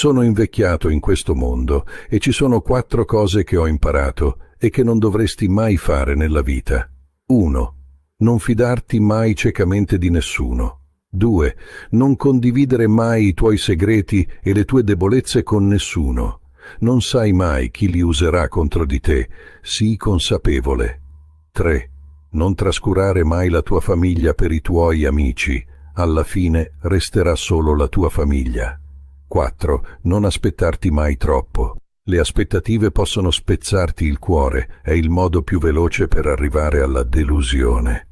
Sono invecchiato in questo mondo e ci sono quattro cose che ho imparato e che non dovresti mai fare nella vita. 1. Non fidarti mai ciecamente di nessuno. 2. Non condividere mai i tuoi segreti e le tue debolezze con nessuno. Non sai mai chi li userà contro di te. Sii consapevole. 3. Non trascurare mai la tua famiglia per i tuoi amici. Alla fine resterà solo la tua famiglia. 4. Non aspettarti mai troppo. Le aspettative possono spezzarti il cuore, è il modo più veloce per arrivare alla delusione.